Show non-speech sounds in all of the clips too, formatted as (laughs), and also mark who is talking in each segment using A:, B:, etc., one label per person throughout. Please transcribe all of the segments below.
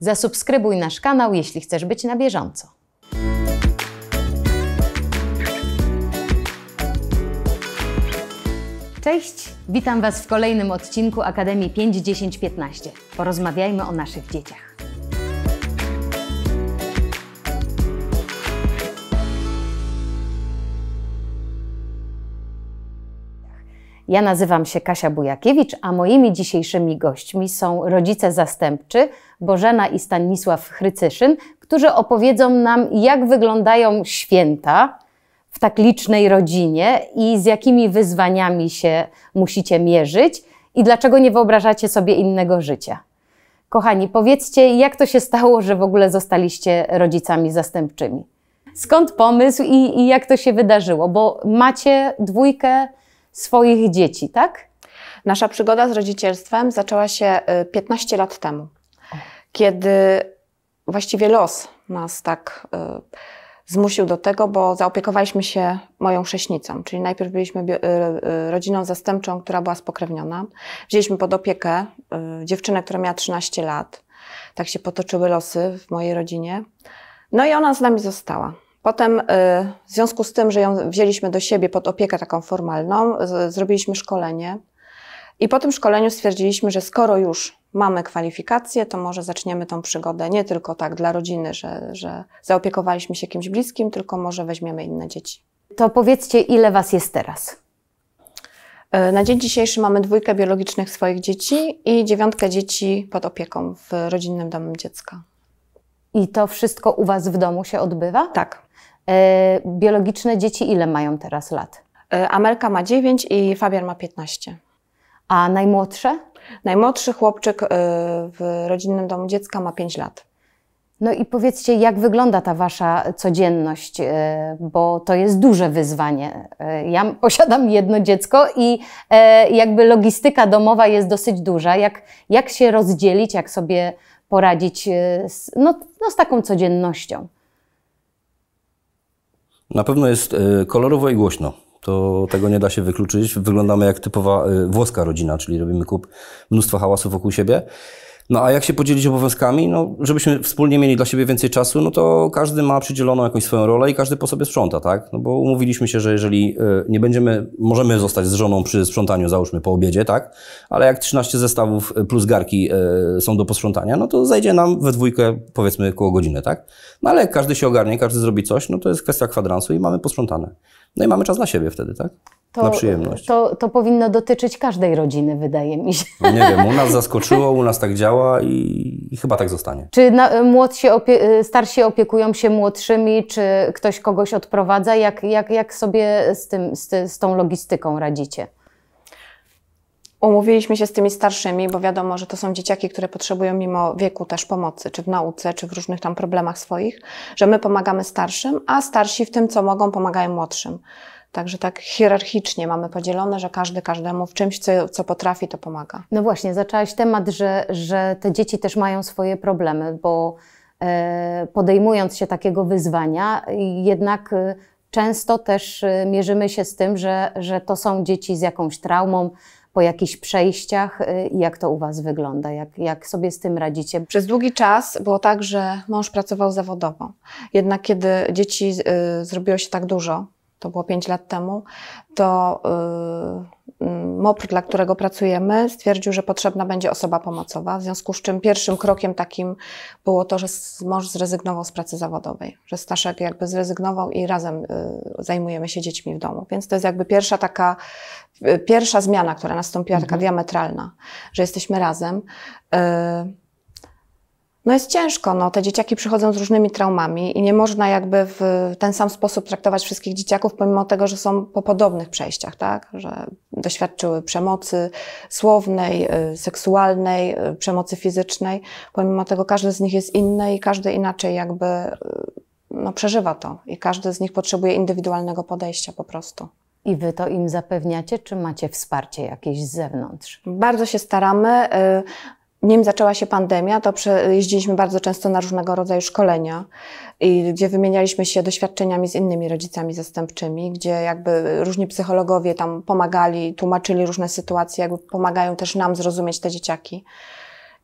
A: Zasubskrybuj nasz kanał, jeśli chcesz być na bieżąco. Cześć, witam Was w kolejnym odcinku Akademii 51015. Porozmawiajmy o naszych dzieciach. Ja nazywam się Kasia Bujakiewicz, a moimi dzisiejszymi gośćmi są rodzice zastępczy Bożena i Stanisław Chrycyszyn, którzy opowiedzą nam, jak wyglądają święta w tak licznej rodzinie i z jakimi wyzwaniami się musicie mierzyć i dlaczego nie wyobrażacie sobie innego życia. Kochani, powiedzcie, jak to się stało, że w ogóle zostaliście rodzicami zastępczymi? Skąd pomysł i, i jak to się wydarzyło? Bo macie dwójkę swoich dzieci, tak?
B: Nasza przygoda z rodzicielstwem zaczęła się 15 y, lat temu, kiedy właściwie los nas tak y, zmusił do tego, bo zaopiekowaliśmy się moją chrześnicą, czyli najpierw byliśmy bio, y, y, rodziną zastępczą, która była spokrewniona. Wzięliśmy pod opiekę y, dziewczynę, która miała 13 lat. Tak się potoczyły losy w mojej rodzinie. No i ona z nami została. Potem y, w związku z tym, że ją wzięliśmy do siebie pod opiekę taką formalną, zrobiliśmy szkolenie. I po tym szkoleniu stwierdziliśmy, że skoro już mamy kwalifikacje, to może zaczniemy tą przygodę nie tylko tak dla rodziny, że, że zaopiekowaliśmy się kimś bliskim, tylko może weźmiemy inne dzieci. To powiedzcie, ile Was jest teraz? Y, na dzień dzisiejszy mamy dwójkę biologicznych swoich dzieci i dziewiątkę dzieci pod opieką w rodzinnym domu dziecka. I to wszystko u Was w domu się odbywa? Tak. E, biologiczne dzieci ile mają teraz lat? E, Amelka ma 9 i Fabian ma 15. A najmłodsze? Najmłodszy chłopczyk y, w rodzinnym domu dziecka ma 5 lat. No i powiedzcie, jak
A: wygląda ta wasza codzienność, e, bo to jest duże wyzwanie. E, ja posiadam jedno dziecko i jakby logistyka domowa jest dosyć duża. Jak, jak się rozdzielić, jak sobie poradzić y, z, no, no z taką codziennością.
C: Na pewno jest y, kolorowo i głośno. To tego nie da się wykluczyć. Wyglądamy jak typowa y, włoska rodzina, czyli robimy kup mnóstwo hałasu wokół siebie. No a jak się podzielić obowiązkami? No, żebyśmy wspólnie mieli dla siebie więcej czasu, no to każdy ma przydzieloną jakąś swoją rolę i każdy po sobie sprząta, tak? No bo umówiliśmy się, że jeżeli e, nie będziemy, możemy zostać z żoną przy sprzątaniu, załóżmy po obiedzie, tak? Ale jak 13 zestawów e, plus garki e, są do posprzątania, no to zajdzie nam we dwójkę powiedzmy koło godziny, tak? No ale jak każdy się ogarnie, każdy zrobi coś, no to jest kwestia kwadransu i mamy posprzątane. No i mamy czas na siebie wtedy, tak? to, na przyjemność.
A: To, to powinno dotyczyć każdej rodziny, wydaje mi się. No nie wiem, u
C: nas zaskoczyło, u nas tak działa i, i chyba tak zostanie.
A: Czy na, młodsi opie, starsi opiekują się młodszymi, czy ktoś kogoś odprowadza?
B: Jak, jak, jak sobie z, tym, z, ty, z tą logistyką radzicie? Umówiliśmy się z tymi starszymi, bo wiadomo, że to są dzieciaki, które potrzebują mimo wieku też pomocy, czy w nauce, czy w różnych tam problemach swoich, że my pomagamy starszym, a starsi w tym, co mogą, pomagają młodszym. Także tak hierarchicznie mamy podzielone, że każdy każdemu w czymś, co, co potrafi, to pomaga. No właśnie, zaczęłaś temat, że, że te dzieci też mają swoje
A: problemy, bo e, podejmując się takiego wyzwania, jednak e, często też e, mierzymy się z tym, że, że to są dzieci z jakąś traumą,
B: po jakichś przejściach. Jak to u Was wygląda? Jak, jak sobie z tym radzicie? Przez długi czas było tak, że mąż pracował zawodowo. Jednak kiedy dzieci y, zrobiło się tak dużo, to było 5 lat temu, to yy, MOPR, dla którego pracujemy, stwierdził, że potrzebna będzie osoba pomocowa, w związku z czym pierwszym krokiem takim było to, że mąż zrezygnował z pracy zawodowej, że Staszek jakby zrezygnował i razem yy, zajmujemy się dziećmi w domu. Więc to jest jakby pierwsza taka, yy, pierwsza zmiana, która nastąpiła, mhm. taka diametralna, że jesteśmy razem. Yy, no jest ciężko. No, te dzieciaki przychodzą z różnymi traumami i nie można jakby w ten sam sposób traktować wszystkich dzieciaków, pomimo tego, że są po podobnych przejściach, tak? Że doświadczyły przemocy słownej, y, seksualnej, y, przemocy fizycznej. Pomimo tego każdy z nich jest inny i każdy inaczej jakby y, no, przeżywa to. I każdy z nich potrzebuje indywidualnego podejścia po prostu. I wy to im zapewniacie, czy macie wsparcie jakieś z zewnątrz? Bardzo się staramy nim zaczęła się pandemia, to jeździliśmy bardzo często na różnego rodzaju szkolenia, gdzie wymienialiśmy się doświadczeniami z innymi rodzicami zastępczymi, gdzie jakby różni psychologowie tam pomagali, tłumaczyli różne sytuacje, jakby pomagają też nam zrozumieć te dzieciaki.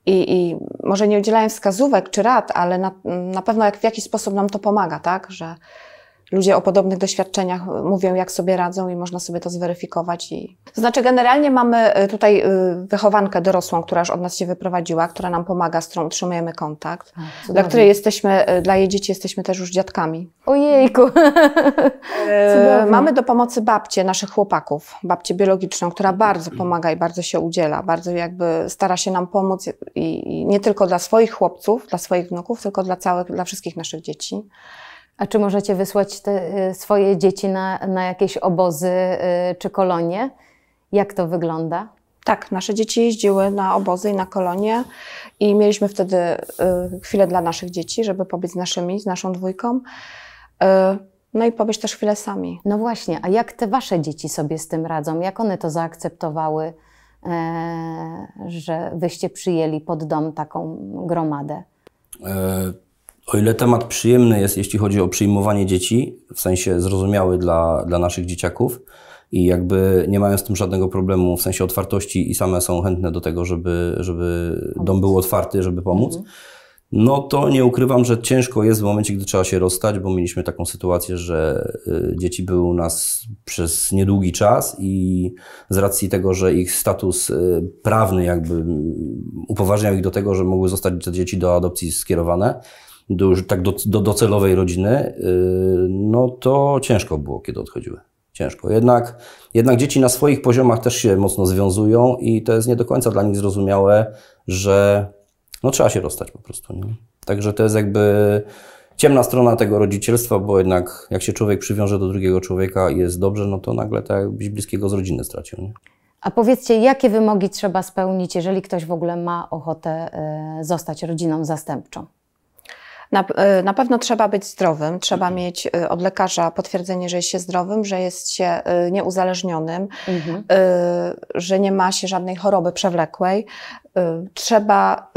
B: I, i może nie udzielają wskazówek czy rad, ale na, na pewno jak, w jakiś sposób nam to pomaga, tak? Że, ludzie o podobnych doświadczeniach mówią, jak sobie radzą i można sobie to zweryfikować. I... To znaczy, generalnie mamy y, tutaj y, wychowankę dorosłą, która już od nas się wyprowadziła, która nam pomaga, z którą utrzymujemy kontakt, dla której jesteśmy, y, dla jej dzieci jesteśmy też już dziadkami. Ojejku! (laughs) mamy do pomocy babcie naszych chłopaków, babcie biologiczną, która bardzo mm. pomaga i bardzo się udziela, bardzo jakby stara się nam pomóc i nie tylko dla swoich chłopców, dla swoich wnuków, tylko dla całych, dla wszystkich naszych dzieci. A czy możecie wysłać te, y,
A: swoje dzieci na, na jakieś obozy y, czy kolonie? Jak to wygląda?
B: Tak, nasze dzieci jeździły na obozy i na kolonie i mieliśmy wtedy y, chwilę dla naszych dzieci, żeby pobyć z naszymi, z naszą dwójką. No i pobyć też chwilę sami. No właśnie, a jak te wasze dzieci sobie z tym radzą? Jak one to zaakceptowały,
A: e, że wyście przyjęli pod dom taką gromadę?
C: E o ile temat przyjemny jest, jeśli chodzi o przyjmowanie dzieci, w sensie zrozumiały dla, dla naszych dzieciaków i jakby nie mają z tym żadnego problemu w sensie otwartości i same są chętne do tego, żeby, żeby dom był otwarty, żeby pomóc, mhm. no to nie ukrywam, że ciężko jest w momencie, gdy trzeba się rozstać, bo mieliśmy taką sytuację, że y, dzieci były u nas przez niedługi czas i z racji tego, że ich status y, prawny jakby upoważniał ich do tego, że mogły zostać te dzieci do adopcji skierowane, do, tak do, do docelowej rodziny, y, no to ciężko było, kiedy odchodziły. Ciężko. Jednak, jednak dzieci na swoich poziomach też się mocno związują i to jest nie do końca dla nich zrozumiałe, że no trzeba się rozstać po prostu. Nie? Także to jest jakby ciemna strona tego rodzicielstwa, bo jednak jak się człowiek przywiąże do drugiego człowieka i jest dobrze, no to nagle tak jakbyś bliskiego z rodziny stracił. Nie?
A: A powiedzcie, jakie wymogi trzeba spełnić, jeżeli ktoś w ogóle ma ochotę y, zostać rodziną zastępczą?
B: Na, e, na pewno trzeba być zdrowym, trzeba mhm. mieć e, od lekarza potwierdzenie, że jest się zdrowym, że jest się e, nieuzależnionym, mhm. że nie ma się żadnej choroby przewlekłej. Trzeba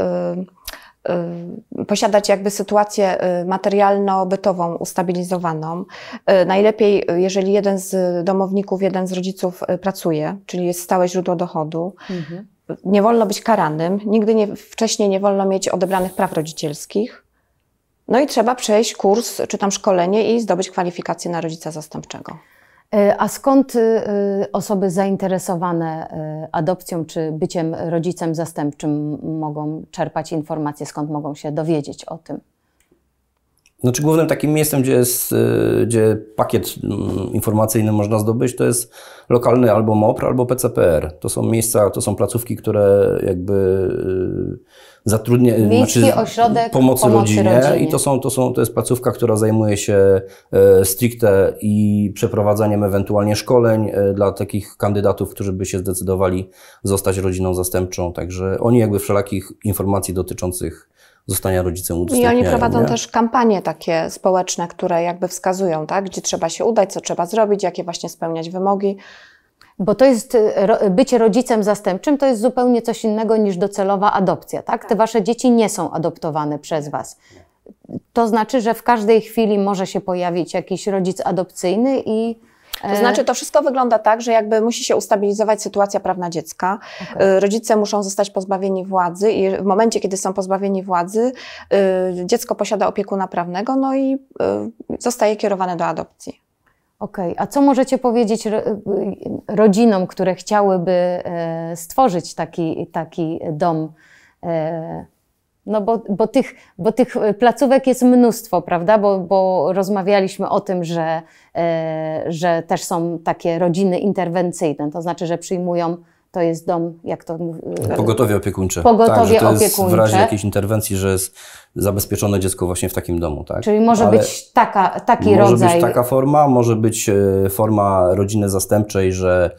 B: posiadać jakby sytuację materialno-bytową ustabilizowaną. Najlepiej, jeżeli jeden z domowników, jeden z rodziców pracuje, czyli jest stałe źródło dochodu. Mhm. Nie wolno być karanym, nigdy nie, wcześniej nie wolno mieć odebranych praw rodzicielskich. No i trzeba przejść kurs czy tam szkolenie i zdobyć kwalifikacje na rodzica zastępczego.
A: E, a skąd y, y, osoby zainteresowane y, adopcją czy byciem rodzicem zastępczym mogą czerpać informacje, skąd mogą się dowiedzieć o tym?
C: Znaczy głównym takim miejscem, gdzie, jest, y, gdzie pakiet mm, informacyjny można zdobyć, to jest lokalny albo MOPR, albo PCPR. To są miejsca, to są placówki, które jakby y, zatrudnia, y, Miejski znaczy
A: ośrodek pomocy, pomocy rodzinie. rodzinie. I to,
C: są, to, są, to jest placówka, która zajmuje się stricte i przeprowadzaniem ewentualnie szkoleń dla takich kandydatów, którzy by się zdecydowali zostać rodziną zastępczą. Także oni jakby wszelakich informacji dotyczących zostania rodzicem udostępniają. I oni prowadzą nie? też
B: kampanie takie społeczne, które jakby wskazują, tak, gdzie trzeba się udać, co trzeba zrobić, jakie właśnie spełniać wymogi. Bo to jest, y, bycie rodzicem
A: zastępczym to jest zupełnie coś innego niż docelowa adopcja, tak? Te wasze dzieci nie są adoptowane
B: przez was. To znaczy, że w każdej chwili może się pojawić jakiś rodzic adopcyjny i to znaczy, to wszystko wygląda tak, że jakby musi się ustabilizować sytuacja prawna dziecka. Okay. Rodzice muszą zostać pozbawieni władzy i w momencie, kiedy są pozbawieni władzy, y, dziecko posiada opiekuna prawnego, no i y, zostaje kierowane do adopcji.
A: Okej, okay. a co możecie powiedzieć y, rodzinom, które chciałyby stworzyć taki, taki dom? No bo, bo, tych, bo tych e, placówek jest mnóstwo, prawda? Bo, bo rozmawialiśmy o tym, że, e, że też są takie rodziny interwencyjne, to znaczy, że przyjmują to jest dom, jak to e, Pogotowie opiekuńcze. Pogotowie tak, opiekuńcze. w razie jakiejś
C: interwencji, że jest zabezpieczone dziecko właśnie w takim domu, tak? Czyli może Ale być
A: taka, taki może rodzaj. Może być taka
C: forma, może być forma rodziny zastępczej, że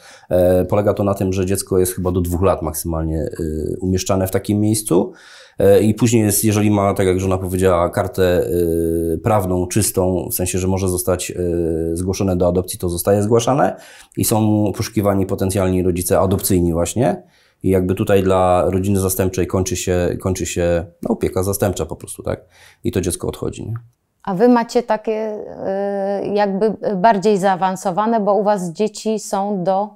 C: polega to na tym, że dziecko jest chyba do dwóch lat maksymalnie umieszczane w takim miejscu. E, I później jest, jeżeli ma, tak jak żona powiedziała, kartę y, prawną, czystą, w sensie, że może zostać y, zgłoszone do adopcji, to zostaje zgłaszane i są poszukiwani potencjalni rodzice adopcyjni właśnie. I jakby tutaj dla rodziny zastępczej kończy się, kończy się no, opieka zastępcza po prostu, tak? I to dziecko odchodzi. Nie?
A: A wy macie takie y, jakby bardziej zaawansowane, bo u was dzieci są do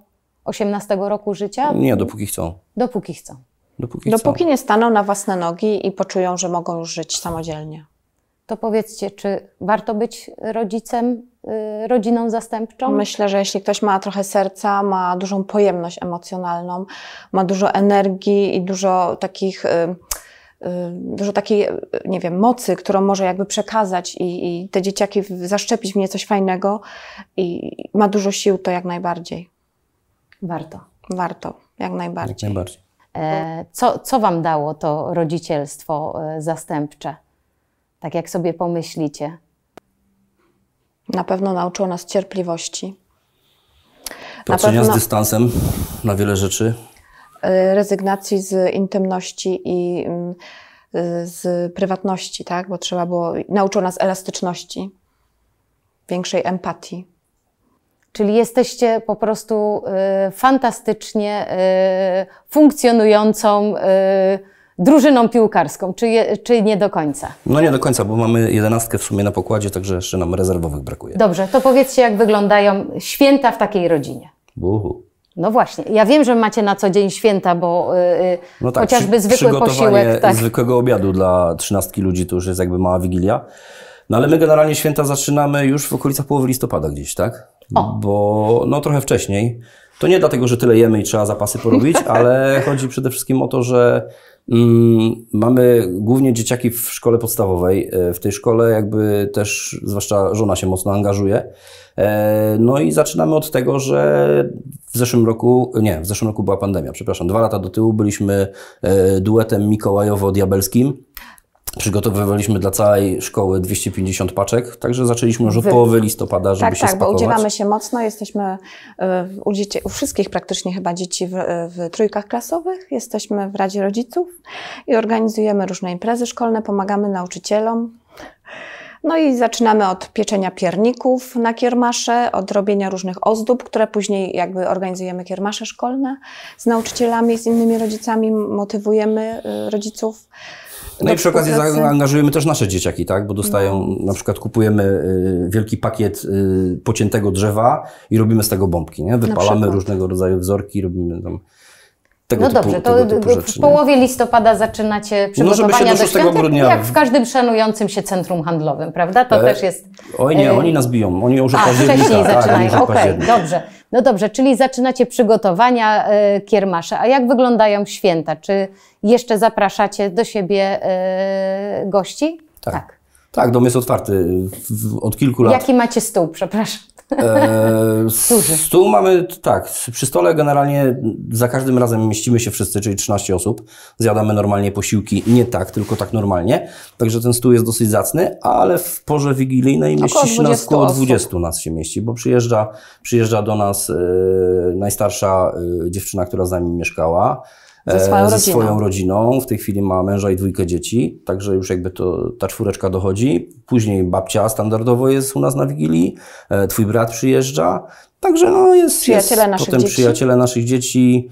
A: 18 roku życia? Nie, dopóki
C: chcą. Dopóki chcą. Dopóki, Dopóki
B: nie staną na własne nogi i poczują, że mogą już żyć samodzielnie. To powiedzcie, czy warto być rodzicem, y, rodziną zastępczą? Myślę, że jeśli ktoś ma trochę serca, ma dużą pojemność emocjonalną, ma dużo energii i dużo takich. Y, y, dużo takiej, nie wiem, mocy, którą może jakby przekazać i, i, te dzieciaki zaszczepić w nie coś fajnego i ma dużo sił, to jak najbardziej. Warto. Warto, jak najbardziej. Jak najbardziej. E, co, co wam
A: dało to rodzicielstwo
B: e, zastępcze? Tak jak sobie pomyślicie. Na pewno nauczyło nas cierpliwości. Patrzenia pewno... z
C: dystansem na wiele rzeczy.
B: E, rezygnacji z intymności i mm, z prywatności, tak? Bo trzeba było. Nauczyło nas elastyczności, większej empatii. Czyli jesteście po prostu y, fantastycznie
A: y, funkcjonującą y, drużyną piłkarską, czy, je, czy nie do końca?
C: No nie do końca, bo mamy jedenastkę w sumie na pokładzie, także jeszcze nam rezerwowych brakuje.
A: Dobrze, to powiedzcie, jak wyglądają święta w takiej rodzinie. Uhu. No właśnie, ja wiem, że macie na co dzień święta, bo yy, no tak, chociażby przy, zwykły posiłek. Tak.
C: zwykłego obiadu dla trzynastki ludzi to już jest jakby mała wigilia. No ale my generalnie święta zaczynamy już w okolicach połowy listopada gdzieś, tak? O. Bo no trochę wcześniej. To nie dlatego, że tyle jemy i trzeba zapasy porobić, (laughs) ale chodzi przede wszystkim o to, że mm, mamy głównie dzieciaki w szkole podstawowej. E, w tej szkole jakby też, zwłaszcza żona się mocno angażuje. E, no i zaczynamy od tego, że w zeszłym roku, nie, w zeszłym roku była pandemia, przepraszam, dwa lata do tyłu byliśmy e, duetem Mikołajowo-Diabelskim. Przygotowywaliśmy dla całej szkoły 250 paczek, także zaczęliśmy już od połowy listopada, żeby tak, się Tak, spakować. bo udzielamy
B: się mocno, jesteśmy e, u, dzieci, u wszystkich praktycznie chyba dzieci w, e, w, trójkach klasowych, jesteśmy w Radzie Rodziców i organizujemy różne imprezy szkolne, pomagamy nauczycielom. No i zaczynamy od pieczenia pierników na kiermasze, od robienia różnych ozdób, które później jakby organizujemy kiermasze szkolne z nauczycielami, z innymi rodzicami, motywujemy e, rodziców. No i przy okazji zaangażujemy
C: też nasze dzieciaki, tak? Bo dostają, no. na przykład kupujemy y, wielki pakiet y, pociętego drzewa i robimy z tego bombki, nie? Wypalamy różnego rodzaju wzorki, robimy tam tego no typu, dobrze, to typu rzeczy, w połowie
A: listopada zaczynacie no, przygotowania no, do świąt. grudnia... jak w każdym szanującym się centrum handlowym, prawda? To e... też jest... Oj nie, e, oni nas
C: biją, oni już od października. wcześniej tak, zaczynają, okej, okay, dobrze.
A: No dobrze, czyli zaczynacie przygotowania e, kiermasza. A jak wyglądają święta? Czy jeszcze zapraszacie do siebie e, gości?
C: tak. tak. Tak, dom jest otwarty od kilku lat. Jaki
A: macie stół, przepraszam? E,
C: mamy, tak, przy stole generalnie za każdym razem mieścimy się wszyscy, czyli 13 osób. Zjadamy normalnie posiłki, nie tak, tylko tak normalnie. Także ten stół jest dosyć zacny, ale w porze wigilijnej mieści się nas około 20 osób. nas się mieści, bo przyjeżdża, przyjeżdża do nas e, najstarsza e, dziewczyna, która z nami mieszkała ze swoją, e, ze rodziną. swoją rodziną. W tej chwili ma męża i dwójkę dzieci, także już jakby to, ta czwóreczka dochodzi. Później babcia standardowo jest u nas na Wigilii, e, twój brat przyjeżdża, także no jest... Przyjaciele jest naszych potem dzieci. przyjaciele naszych dzieci,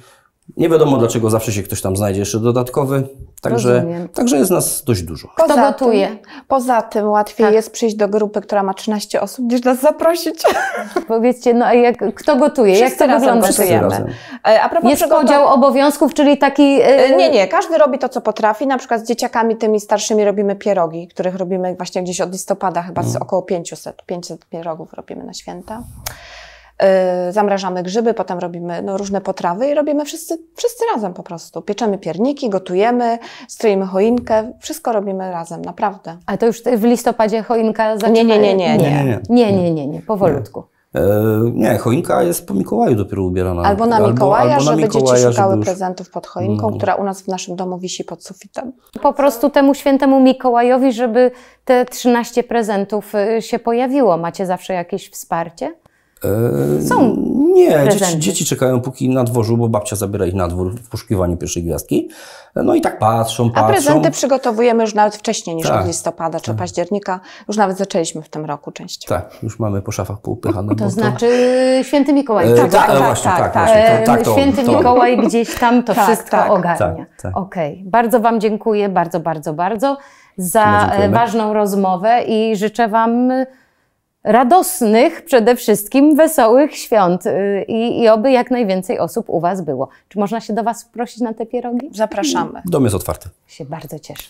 C: nie wiadomo dlaczego zawsze się ktoś tam znajdzie jeszcze dodatkowy, także, także jest nas dość dużo.
B: Kto gotuje? poza tym łatwiej Tak. jest przyjść do grupy, która ma 13 osób, niż nas zaprosić. (laughs) Powiedzcie, no a jak, kto gotuje? Jak to razem wygląda? gotujemy. razem. E, a propos Jest przygotow- podział obowiązków, czyli taki... E, e, nie, nie, każdy robi to, co potrafi. Na przykład z dzieciakami tymi starszymi robimy pierogi, których robimy właśnie gdzieś od listopada, chyba z mm. około 500, 500 pierogów robimy na święta. Y, zamrażamy grzyby, potem robimy no, różne potrawy i robimy wszyscy, wszyscy razem po prostu. Pieczemy pierniki, gotujemy, stroimy choinkę, wszystko robimy razem, naprawdę. A to już w listopadzie choinka zaczyna? Nie, nie, nie,
A: nie, nie, nie, nie, nie, nie, nie, nie. powolutku.
C: Nie. E, choinka jest po Mikołaju dopiero ubierana. Albo na Mikołaja, albo, albo na żeby Mikołaja, dzieci szukały żeby już...
B: prezentów pod choinką, mm. która u nas w naszym domu wisi pod sufitem. Po prostu temu świętemu Mikołajowi,
A: żeby te 13 prezentów y, się pojawiło. Macie zawsze jakieś wsparcie?
C: Yy, Są. Nie, dzieci, dzieci, czekają póki na dworzu, bo babcia zabiera ich na dwór w poszukiwaniu pierwszej gwiazdki. No i tak patrzą, patrzą. A prezenty
B: przygotowujemy już nawet wcześniej niż tak. od listopada czy tak. października. Już nawet zaczęliśmy w tym roku część.
C: Tak, już mamy po szafach poupychane. No to, to znaczy
B: święty Mikołaj. E, tak, tak, tak, e, tak właśnie, tak, tak, tak. E, tak to, Święty to... Mikołaj gdzieś tam
A: to (laughs) tak, wszystko ogarnia. Tak, Okej, okay. bardzo Wam dziękuję, bardzo, bardzo, bardzo za e, ważną rozmowę i życzę Wam radosnych przede wszystkim, wesołych świąt y, i, i oby jak najwięcej osób u Was było. Czy można się do Was prosić na te pierogi? Zapraszamy. Hmm.
C: Dom jest otwarty.
A: Się bardzo cieszę.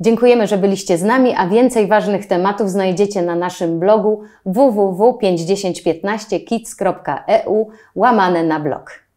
A: Dziękujemy, że byliście z nami, a więcej ważnych tematów znajdziecie na naszym blogu www.5015kids.eu łamane na blog.